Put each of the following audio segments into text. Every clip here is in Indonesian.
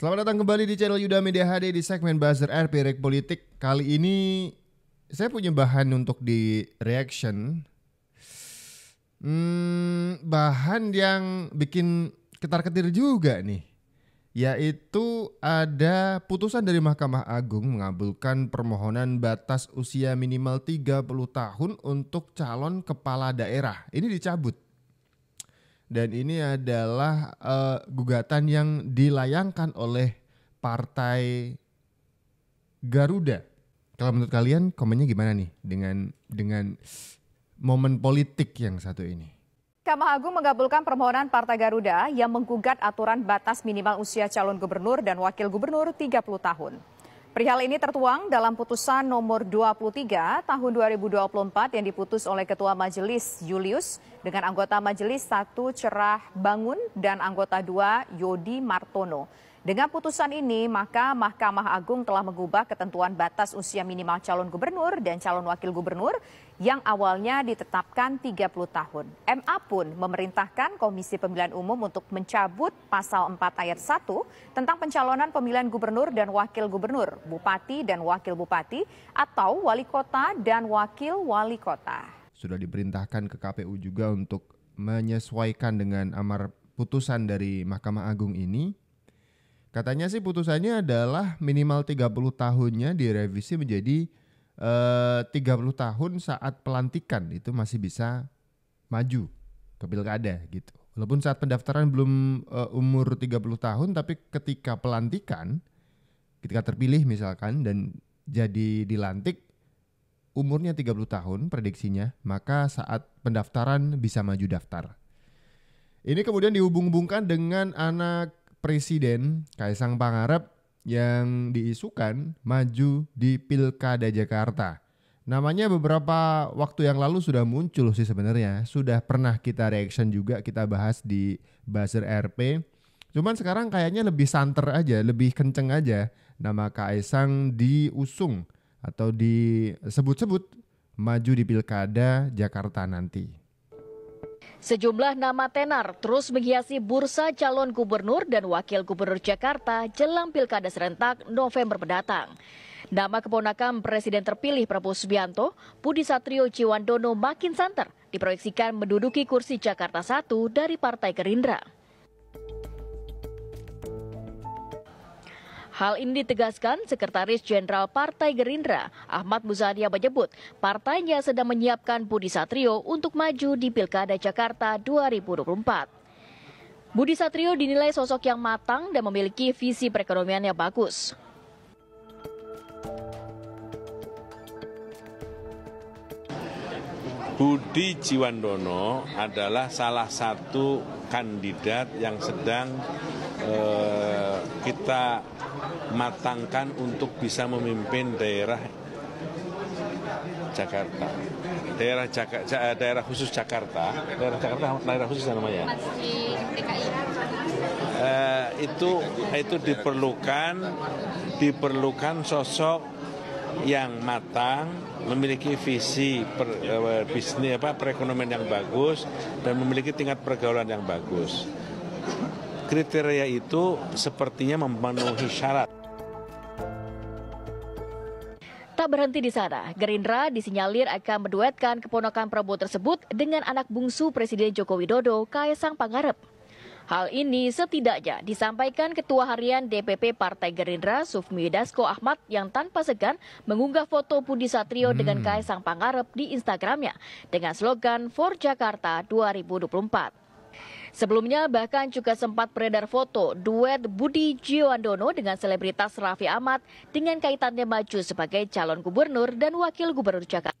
Selamat datang kembali di channel Yuda Media HD di segmen Buzzer RP Rek Politik. Kali ini saya punya bahan untuk di reaction. Hmm, bahan yang bikin ketar-ketir juga nih. Yaitu ada putusan dari Mahkamah Agung mengabulkan permohonan batas usia minimal 30 tahun untuk calon kepala daerah. Ini dicabut dan ini adalah uh, gugatan yang dilayangkan oleh partai Garuda. Kalau menurut kalian komennya gimana nih dengan dengan momen politik yang satu ini? Mahkamah Agung mengabulkan permohonan Partai Garuda yang menggugat aturan batas minimal usia calon gubernur dan wakil gubernur 30 tahun. Perihal ini tertuang dalam putusan nomor 23 tahun 2024 yang diputus oleh Ketua Majelis Julius dengan anggota majelis satu Cerah Bangun dan anggota dua Yodi Martono. Dengan putusan ini, maka Mahkamah Agung telah mengubah ketentuan batas usia minimal calon gubernur dan calon wakil gubernur yang awalnya ditetapkan 30 tahun. MA pun memerintahkan Komisi Pemilihan Umum untuk mencabut pasal 4 ayat 1 tentang pencalonan pemilihan gubernur dan wakil gubernur, bupati dan wakil bupati, atau wali kota dan wakil wali kota sudah diperintahkan ke KPU juga untuk menyesuaikan dengan amar putusan dari Mahkamah Agung ini. Katanya sih putusannya adalah minimal 30 tahunnya direvisi menjadi eh, 30 tahun saat pelantikan itu masih bisa maju ke pilkada gitu. Walaupun saat pendaftaran belum eh, umur umur 30 tahun tapi ketika pelantikan ketika terpilih misalkan dan jadi dilantik umurnya 30 tahun prediksinya, maka saat pendaftaran bisa maju daftar. Ini kemudian dihubung-hubungkan dengan anak presiden Kaisang Pangarep yang diisukan maju di Pilkada Jakarta. Namanya beberapa waktu yang lalu sudah muncul sih sebenarnya, sudah pernah kita reaction juga kita bahas di Buzzer RP. Cuman sekarang kayaknya lebih santer aja, lebih kenceng aja nama Kaisang diusung atau disebut-sebut maju di Pilkada Jakarta nanti. Sejumlah nama tenar terus menghiasi bursa calon gubernur dan wakil gubernur Jakarta jelang pilkada serentak November mendatang. Nama keponakan Presiden terpilih Prabowo Subianto, Budi Satrio Jiwandono makin santer diproyeksikan menduduki kursi Jakarta 1 dari Partai Gerindra. Hal ini ditegaskan Sekretaris Jenderal Partai Gerindra, Ahmad yang menyebut partainya sedang menyiapkan Budi Satrio untuk maju di Pilkada Jakarta 2024. Budi Satrio dinilai sosok yang matang dan memiliki visi perekonomian yang bagus. Budi Jiwandono adalah salah satu kandidat yang sedang Eh, kita matangkan untuk bisa memimpin daerah Jakarta. Daerah Jakarta, eh, daerah khusus Jakarta, daerah Jakarta daerah khusus ya namanya. Uh, itu itu diperlukan diperlukan sosok yang matang, memiliki visi per, uh, bisnis apa perekonomian yang bagus dan memiliki tingkat pergaulan yang bagus kriteria itu sepertinya memenuhi syarat. Tak berhenti di sana, Gerindra disinyalir akan menduetkan keponakan Prabowo tersebut dengan anak bungsu Presiden Joko Widodo, Kaisang Pangarep. Hal ini setidaknya disampaikan Ketua Harian DPP Partai Gerindra Sufmi Dasko Ahmad yang tanpa segan mengunggah foto Budi Satrio hmm. dengan Kaisang Pangarep di Instagramnya dengan slogan For Jakarta 2024. Sebelumnya bahkan juga sempat beredar foto duet Budi Jiwandono dengan selebritas Raffi Ahmad dengan kaitannya maju sebagai calon gubernur dan wakil gubernur Jakarta.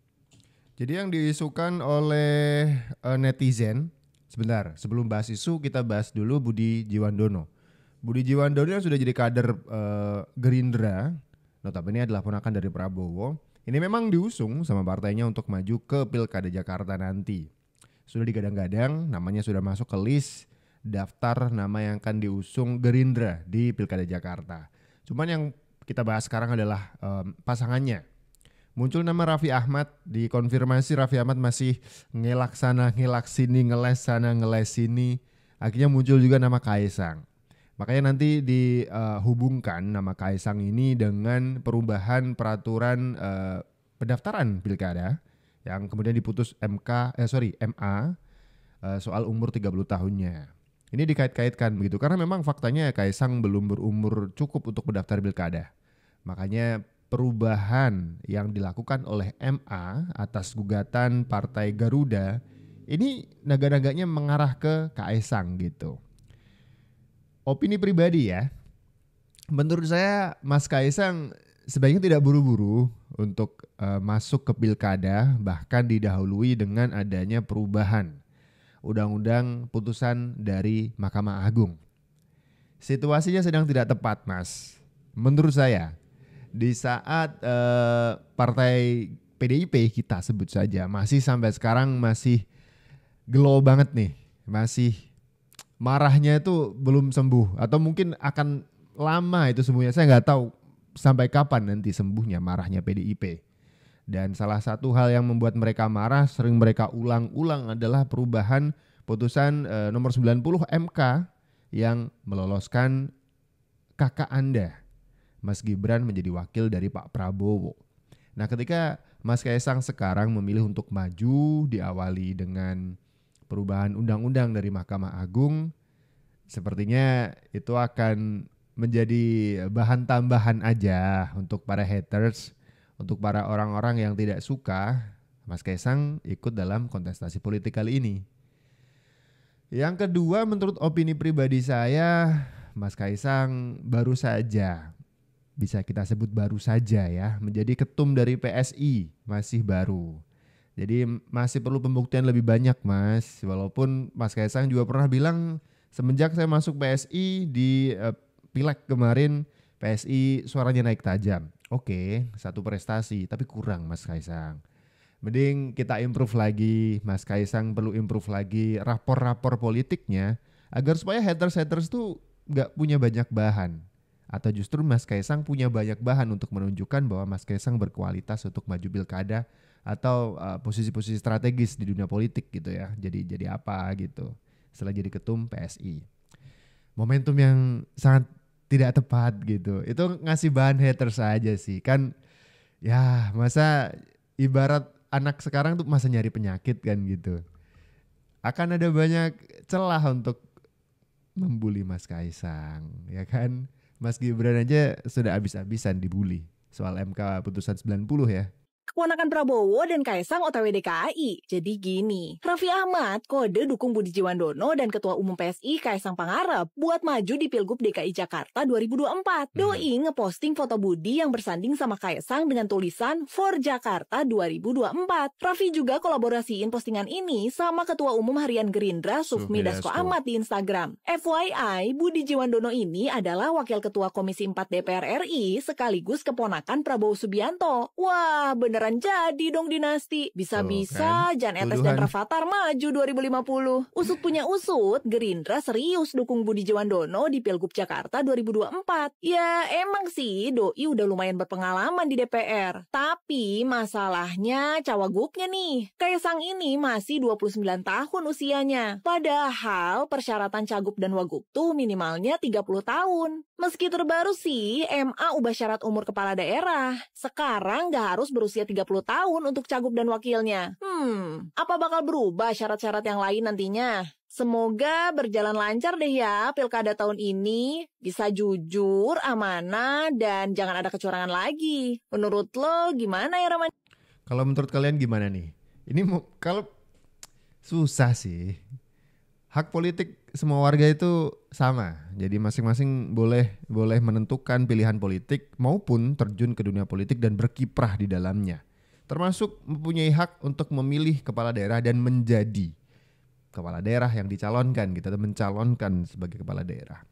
Jadi yang diisukan oleh eh, netizen, sebentar, sebelum bahas isu kita bahas dulu Budi Jiwandono. Budi Jiwandono yang sudah jadi kader uh, Gerindra, notabene adalah ponakan dari Prabowo. Ini memang diusung sama partainya untuk maju ke Pilkada Jakarta nanti sudah digadang-gadang namanya sudah masuk ke list daftar nama yang akan diusung Gerindra di Pilkada Jakarta. Cuman yang kita bahas sekarang adalah um, pasangannya. Muncul nama Raffi Ahmad, dikonfirmasi Raffi Ahmad masih ngelak sana, ngelak sini, ngeles sana, ngeles sini. Akhirnya muncul juga nama Kaisang. Makanya nanti dihubungkan e, uh, nama Kaisang ini dengan perubahan peraturan uh, pendaftaran pilkada yang kemudian diputus MK eh sorry MA eh, soal umur 30 tahunnya. Ini dikait-kaitkan begitu karena memang faktanya ya, Kaisang belum berumur cukup untuk mendaftar pilkada. Makanya perubahan yang dilakukan oleh MA atas gugatan Partai Garuda ini naga-naganya mengarah ke Kaisang gitu. Opini pribadi ya. Menurut saya Mas Kaisang sebaiknya tidak buru-buru untuk uh, masuk ke pilkada bahkan didahului dengan adanya perubahan undang-undang putusan dari Mahkamah Agung. Situasinya sedang tidak tepat, Mas. Menurut saya, di saat uh, partai PDIP kita sebut saja masih sampai sekarang masih glow banget nih, masih marahnya itu belum sembuh atau mungkin akan lama itu semuanya. Saya nggak tahu Sampai kapan nanti sembuhnya marahnya PDIP? Dan salah satu hal yang membuat mereka marah sering mereka ulang-ulang adalah perubahan putusan e, nomor 90 MK yang meloloskan kakak Anda, Mas Gibran menjadi wakil dari Pak Prabowo. Nah, ketika Mas Kaisang sekarang memilih untuk maju diawali dengan perubahan undang-undang dari Mahkamah Agung, sepertinya itu akan menjadi bahan tambahan aja untuk para haters, untuk para orang-orang yang tidak suka Mas Kaisang ikut dalam kontestasi politik kali ini. Yang kedua menurut opini pribadi saya, Mas Kaisang baru saja bisa kita sebut baru saja ya menjadi ketum dari PSI masih baru. Jadi masih perlu pembuktian lebih banyak Mas. Walaupun Mas Kaisang juga pernah bilang semenjak saya masuk PSI di eh, pilek kemarin PSI suaranya naik tajam. Oke, okay, satu prestasi, tapi kurang Mas Kaisang. Mending kita improve lagi, Mas Kaisang perlu improve lagi rapor-rapor politiknya agar supaya haters-haters tuh nggak punya banyak bahan. Atau justru Mas Kaisang punya banyak bahan untuk menunjukkan bahwa Mas Kaisang berkualitas untuk maju pilkada atau eh, posisi-posisi uh, strategis di dunia politik gitu ya. Jadi jadi apa gitu. Setelah jadi ketum PSI. Momentum yang sangat tidak tepat gitu. Itu ngasih bahan haters aja sih. Kan ya masa ibarat anak sekarang tuh masa nyari penyakit kan gitu. Akan ada banyak celah untuk membuli Mas Kaisang, ya kan? Mas Gibran aja sudah habis-habisan dibully soal MK putusan 90 ya keponakan Prabowo dan Kaisang OTW DKI. Jadi gini, Raffi Ahmad kode dukung Budi Jiwandono dan Ketua Umum PSI Kaisang Pangarep buat maju di Pilgub DKI Jakarta 2024. Iya. Doi ngeposting foto Budi yang bersanding sama Kaisang dengan tulisan For Jakarta 2024. Raffi juga kolaborasiin postingan ini sama Ketua Umum Harian Gerindra Sufmi Dasko Ahmad di Instagram. FYI, Budi Jiwandono ini adalah Wakil Ketua Komisi 4 DPR RI sekaligus keponakan Prabowo Subianto. Wah, bener beneran jadi dong dinasti. Bisa-bisa kan? Jan Etes Tuduhan. dan Rafathar maju 2050. Usut punya usut, Gerindra serius dukung Budi Jiwandono di Pilgub Jakarta 2024. Ya emang sih Doi udah lumayan berpengalaman di DPR. Tapi masalahnya cawagupnya nih. kayak Sang ini masih 29 tahun usianya. Padahal persyaratan cagup dan wagup tuh minimalnya 30 tahun. Meski terbaru sih, MA ubah syarat umur kepala daerah. Sekarang nggak harus berusia 30 tahun untuk cagup dan wakilnya. Hmm, apa bakal berubah syarat-syarat yang lain nantinya? Semoga berjalan lancar deh ya pilkada tahun ini. Bisa jujur, amanah, dan jangan ada kecurangan lagi. Menurut lo gimana ya Roman? Kalau menurut kalian gimana nih? Ini mau, kalau susah sih. Hak politik semua warga itu sama. Jadi masing-masing boleh boleh menentukan pilihan politik maupun terjun ke dunia politik dan berkiprah di dalamnya. Termasuk mempunyai hak untuk memilih kepala daerah dan menjadi kepala daerah yang dicalonkan kita gitu, mencalonkan sebagai kepala daerah.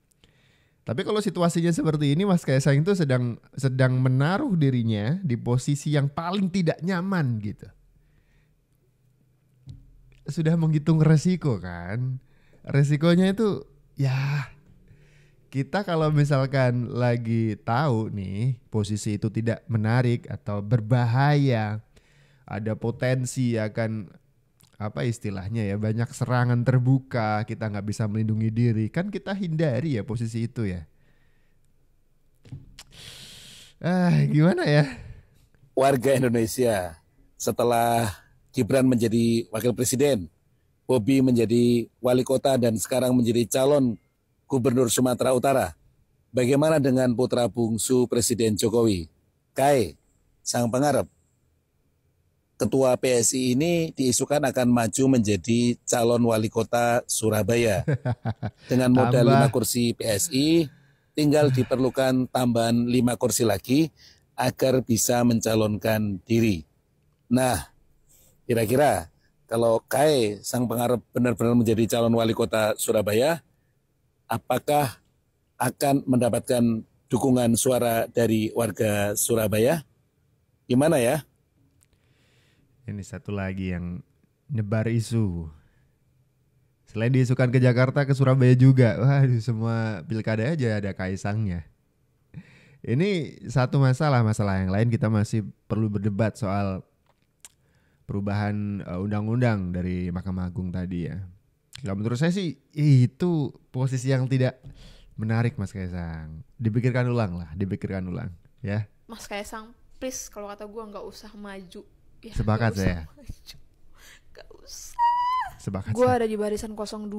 Tapi kalau situasinya seperti ini Mas Kaisang itu sedang sedang menaruh dirinya di posisi yang paling tidak nyaman gitu. Sudah menghitung resiko kan? resikonya itu ya kita kalau misalkan lagi tahu nih posisi itu tidak menarik atau berbahaya, ada potensi akan apa istilahnya ya banyak serangan terbuka kita nggak bisa melindungi diri kan kita hindari ya posisi itu ya ah gimana ya warga Indonesia setelah Gibran menjadi wakil presiden Bobi menjadi wali kota dan sekarang menjadi calon gubernur Sumatera Utara. Bagaimana dengan putra bungsu Presiden Jokowi? Kai, sang pengarap. Ketua PSI ini diisukan akan maju menjadi calon wali kota Surabaya. Dengan modal lima kursi PSI, tinggal diperlukan tambahan lima kursi lagi agar bisa mencalonkan diri. Nah, kira-kira kalau Kai sang pengarap benar-benar menjadi calon wali kota Surabaya, apakah akan mendapatkan dukungan suara dari warga Surabaya? Gimana ya? Ini satu lagi yang nyebar isu. Selain diisukan ke Jakarta, ke Surabaya juga. Waduh, semua pilkada aja ada kaisangnya. Ini satu masalah, masalah yang lain kita masih perlu berdebat soal perubahan eh, undang-undang uh, dari Mahkamah Agung tadi ya. Kalau menurut saya sih itu posisi yang tidak menarik Mas Kaisang. Dipikirkan ulang lah, dipikirkan ulang ya. Mas Kaisang, please kalau kata gue nggak usah maju. Ya, Sepakat saya. Maju. Gak usah. Sepakat gue ada di barisan 02,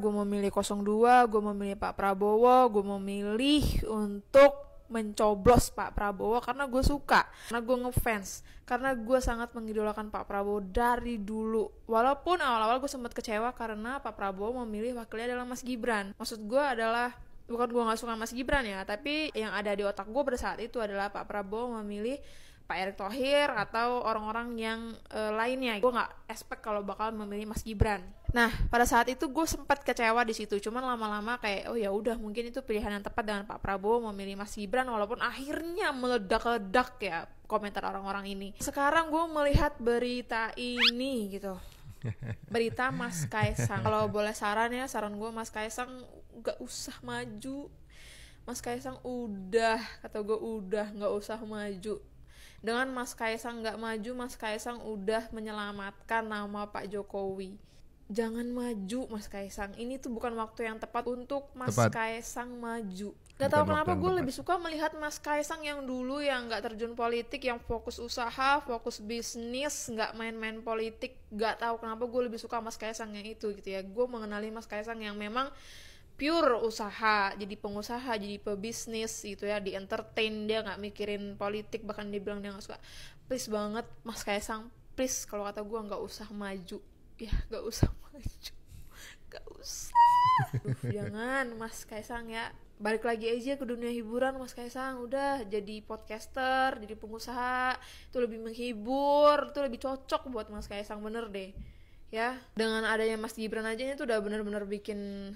gue memilih 02, gue memilih Pak Prabowo, gue memilih untuk mencoblos Pak Prabowo karena gue suka, karena gue ngefans, karena gue sangat mengidolakan Pak Prabowo dari dulu. Walaupun awal-awal gue sempat kecewa karena Pak Prabowo memilih wakilnya adalah Mas Gibran. Maksud gue adalah bukan gue nggak suka Mas Gibran ya, tapi yang ada di otak gue pada saat itu adalah Pak Prabowo memilih Pak Erick Thohir atau orang-orang yang uh, lainnya gue nggak expect kalau bakal memilih Mas Gibran nah pada saat itu gue sempat kecewa di situ cuman lama-lama kayak oh ya udah mungkin itu pilihan yang tepat dengan Pak Prabowo memilih Mas Gibran walaupun akhirnya meledak-ledak ya komentar orang-orang ini sekarang gue melihat berita ini gitu berita Mas Kaisang kalau boleh saran ya saran gue Mas Kaisang gak usah maju Mas Kaisang udah kata gue udah nggak usah maju dengan Mas Kaisang nggak maju Mas Kaisang udah menyelamatkan nama Pak Jokowi jangan maju Mas Kaisang ini tuh bukan waktu yang tepat untuk Mas tepat. Kaisang maju Gak tau kenapa gue lebih suka melihat Mas Kaisang yang dulu yang nggak terjun politik, yang fokus usaha, fokus bisnis, nggak main-main politik. Gak tau kenapa gue lebih suka Mas Kaisang yang itu gitu ya. Gue mengenali Mas Kaisang yang memang pure usaha jadi pengusaha jadi pebisnis gitu ya di entertain dia nggak mikirin politik bahkan dia bilang dia nggak suka please banget mas kaisang please kalau kata gue nggak usah maju ya nggak usah maju nggak usah Duh, jangan mas kaisang ya balik lagi aja ke dunia hiburan mas kaisang udah jadi podcaster jadi pengusaha itu lebih menghibur itu lebih cocok buat mas kaisang bener deh ya dengan adanya Mas Gibran aja itu udah bener-bener bikin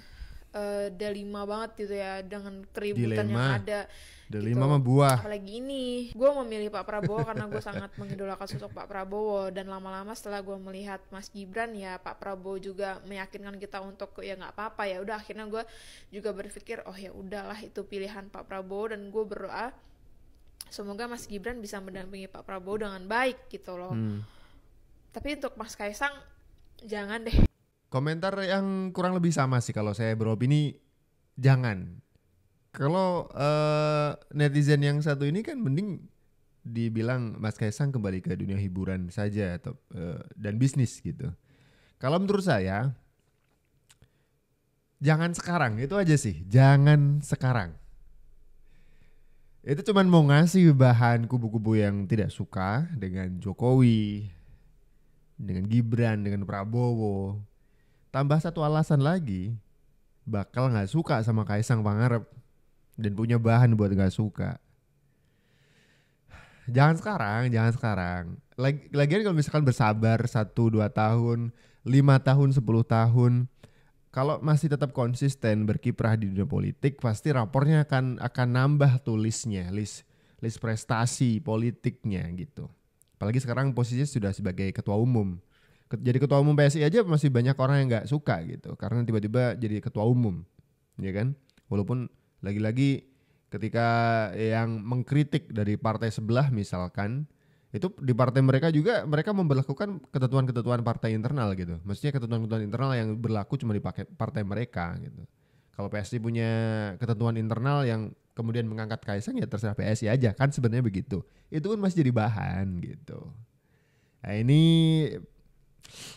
uh, delima banget gitu ya dengan keributan dilema. yang ada delima gitu. mah buah apalagi ini gue memilih Pak Prabowo karena gue sangat mengidolakan sosok Pak Prabowo dan lama-lama setelah gue melihat Mas Gibran ya Pak Prabowo juga meyakinkan kita untuk ya nggak apa-apa ya udah akhirnya gue juga berpikir oh ya udahlah itu pilihan Pak Prabowo dan gue berdoa semoga Mas Gibran bisa mendampingi Pak Prabowo dengan baik gitu loh hmm. tapi untuk Mas Kaisang jangan deh Komentar yang kurang lebih sama sih kalau saya beropini jangan. Kalau uh, netizen yang satu ini kan mending dibilang Mas Kaisang kembali ke dunia hiburan saja atau uh, dan bisnis gitu. Kalau menurut saya jangan sekarang itu aja sih, jangan sekarang. Itu cuman mau ngasih bahan kubu-kubu yang tidak suka dengan Jokowi, dengan Gibran, dengan Prabowo, Tambah satu alasan lagi, bakal nggak suka sama Kaisang Pangarep dan punya bahan buat nggak suka. Jangan sekarang, jangan sekarang. Lagi, lagian kalau misalkan bersabar satu dua tahun, lima tahun, sepuluh tahun, kalau masih tetap konsisten berkiprah di dunia politik, pasti rapornya akan akan nambah tulisnya, list list prestasi politiknya gitu. Apalagi sekarang posisinya sudah sebagai ketua umum jadi ketua umum PSI aja masih banyak orang yang nggak suka gitu karena tiba-tiba jadi ketua umum ya kan walaupun lagi-lagi ketika yang mengkritik dari partai sebelah misalkan itu di partai mereka juga mereka memperlakukan ketentuan-ketentuan partai internal gitu maksudnya ketentuan-ketentuan internal yang berlaku cuma dipakai partai mereka gitu kalau PSI punya ketentuan internal yang kemudian mengangkat Kaisang ya terserah PSI aja kan sebenarnya begitu itu pun masih jadi bahan gitu nah ini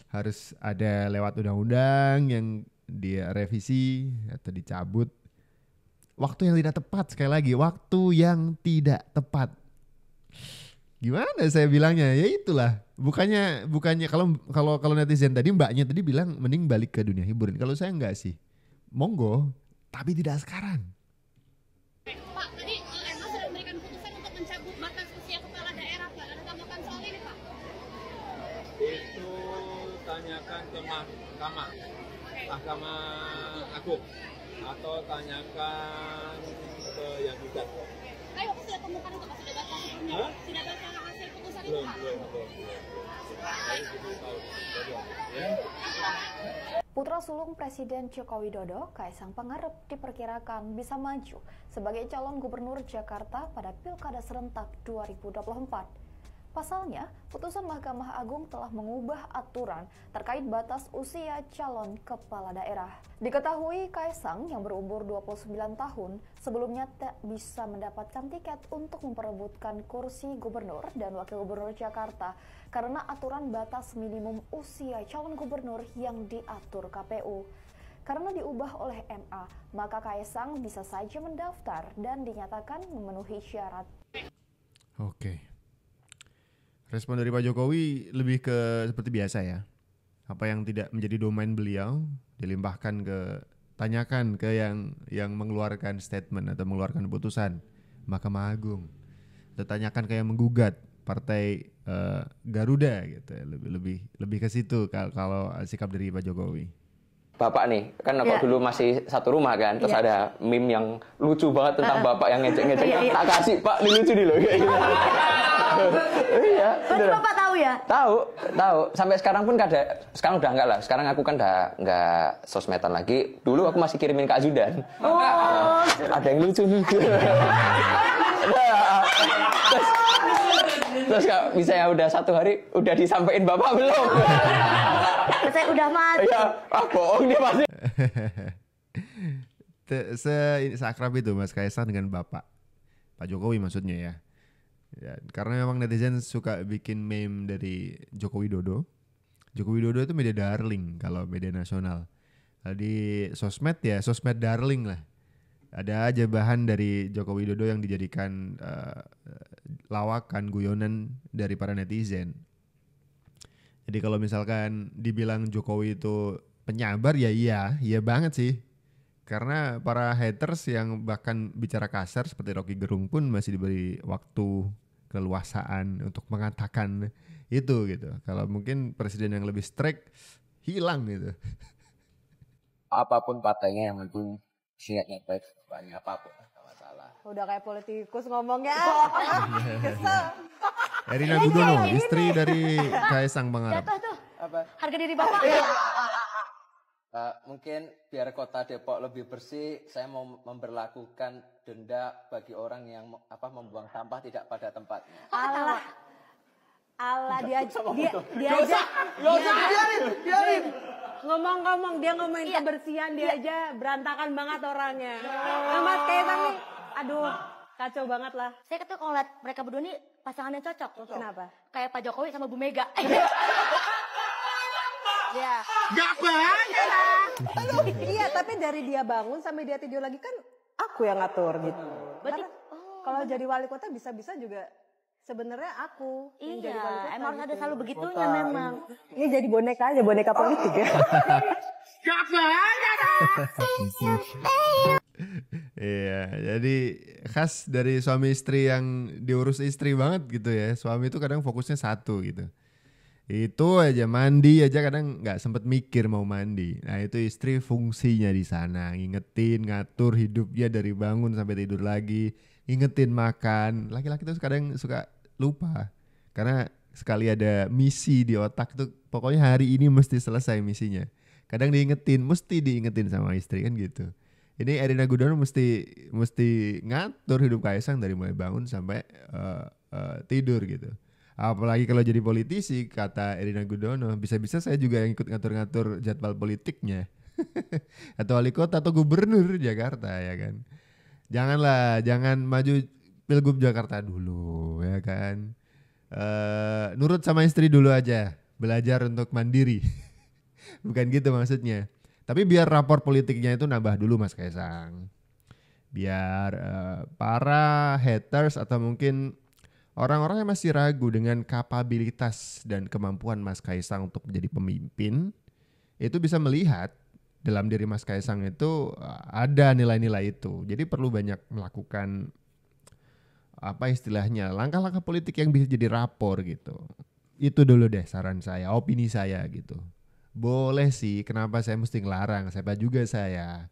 harus ada lewat undang-undang yang dia revisi atau dicabut. Waktu yang tidak tepat sekali lagi, waktu yang tidak tepat. Gimana saya bilangnya? Ya itulah. Bukannya bukannya kalau kalau kalau netizen tadi mbaknya tadi bilang mending balik ke dunia hiburan. Kalau saya enggak sih. Monggo, tapi tidak sekarang. Pak, mahkamah mahkamah agung atau tanyakan ke yang gugat. sudah temukan sudah baca hasil putusan itu belum, belum, belum, ya. Putra sulung Presiden Joko Widodo, Kaisang Pangarep diperkirakan bisa maju sebagai calon gubernur Jakarta pada Pilkada serentak 2024. Pasalnya, putusan Mahkamah Agung telah mengubah aturan terkait batas usia calon kepala daerah. Diketahui Kaisang yang berumur 29 tahun sebelumnya tak bisa mendapatkan tiket untuk memperebutkan kursi gubernur dan wakil gubernur Jakarta karena aturan batas minimum usia calon gubernur yang diatur KPU. Karena diubah oleh MA, maka Kaisang bisa saja mendaftar dan dinyatakan memenuhi syarat. Oke. Respon dari Pak Jokowi lebih ke seperti biasa ya. Apa yang tidak menjadi domain beliau dilimpahkan ke tanyakan ke yang yang mengeluarkan statement atau mengeluarkan putusan Mahkamah Agung. Atau tanyakan ke yang menggugat partai uh, Garuda gitu ya. Lebih lebih lebih ke situ kalau, kalau sikap dari Pak Jokowi. Bapak nih, kan aku iya. yeah. dulu masih satu rumah kan, terus yeah. ada meme yang lucu banget tentang -uh. bapak yang ngecek-ngecek. Yeah, yeah. Tak kasih Pak, ini lucu nih loh. iya. Berarti Bapak tahu ya? Tahu, tahu. Sampai sekarang pun kada sekarang udah enggak lah. Sekarang aku kan udah enggak sosmedan lagi. Dulu aku masih kirimin ke Zudan. Oh. Nah, ada yang lucu nih. Nah, terus, terus bisa ya udah satu hari udah disampaikan bapak belum? Saya udah mati. Iya, ah, bohong dia pasti. Se, se, akrab itu Mas Kaisang dengan bapak. Pak Jokowi maksudnya ya. Ya, karena memang netizen suka bikin meme dari Joko Widodo. Joko Widodo itu media darling kalau media nasional. Di sosmed ya, sosmed darling lah. Ada aja bahan dari Joko Widodo yang dijadikan uh, lawakan, guyonan dari para netizen. Jadi kalau misalkan dibilang Jokowi itu penyabar ya iya, iya banget sih. Karena para haters yang bahkan bicara kasar seperti Rocky Gerung pun masih diberi waktu keluasaan untuk mengatakan itu gitu. Kalau mungkin presiden yang lebih strict hilang gitu. Apapun partainya yang penting niatnya baik banyak apapun masalah. Udah kayak politikus ngomongnya. Oh, iya, iya, iya. Kesel. Erina Gudono, istri dari Kaisang Pangarep. Apa? Harga diri Bapak. Uh, mungkin biar kota Depok lebih bersih, saya mau memperlakukan denda bagi orang yang apa membuang sampah tidak pada tempatnya. Oh, Allah, Allah dia dia dia aja, dia biarin, Ngomong-ngomong dia ngomongin iya. kebersihan dia iya. aja berantakan banget orangnya. Ya. Amat kayak tadi, aduh kacau banget lah. Saya ketua kalau lihat mereka berdua ini pasangannya cocok. cocok. Kenapa? Kayak Pak Jokowi sama Bu Mega. Iya. Gak banyak lah. iya, tapi dari dia bangun sampai dia tidur lagi kan aku yang ngatur gitu. Berarti oh, kalau jadi wali kota bisa-bisa juga sebenarnya aku iya, yang jadi wali kota. Emang gitu. ada selalu begitunya kota. memang. Ini jadi boneka aja, boneka politik ya. Gak banyak Iya, jadi khas dari suami istri yang diurus istri banget gitu ya. Suami itu kadang fokusnya satu gitu itu aja mandi aja kadang nggak sempet mikir mau mandi nah itu istri fungsinya di sana ngingetin ngatur hidupnya dari bangun sampai tidur lagi ngingetin makan laki-laki tuh kadang suka lupa karena sekali ada misi di otak tuh pokoknya hari ini mesti selesai misinya kadang diingetin mesti diingetin sama istri kan gitu ini Erina Gudono mesti mesti ngatur hidup Kaisang dari mulai bangun sampai uh, uh, tidur gitu Apalagi kalau jadi politisi, kata Erina Gudono, bisa-bisa saya juga yang ikut ngatur-ngatur jadwal politiknya. atau wali kota atau gubernur Jakarta ya kan. Janganlah, jangan maju pilgub Jakarta dulu ya kan. Uh, nurut sama istri dulu aja, belajar untuk mandiri. Bukan gitu maksudnya. Tapi biar rapor politiknya itu nambah dulu Mas Kaisang. Biar uh, para haters atau mungkin Orang-orang yang masih ragu dengan kapabilitas dan kemampuan Mas Kaisang untuk menjadi pemimpin itu bisa melihat dalam diri Mas Kaisang itu eh, ada nilai-nilai itu. Jadi perlu banyak melakukan apa istilahnya langkah-langkah politik yang bisa jadi rapor gitu. Itu dulu deh saran saya, opini saya gitu. Boleh sih, kenapa saya mesti ngelarang? Saya juga saya.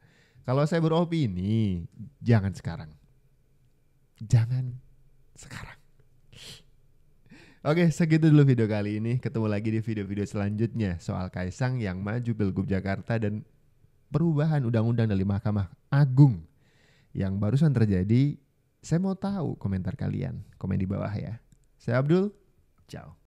Kalau saya beropini, jangan sekarang. Jangan sekarang. Oke, segitu dulu video kali ini. Ketemu lagi di video-video selanjutnya soal Kaisang yang maju Pilgub Jakarta dan perubahan undang-undang dari Mahkamah Agung yang barusan terjadi. Saya mau tahu komentar kalian. Komen di bawah ya. Saya Abdul, ciao.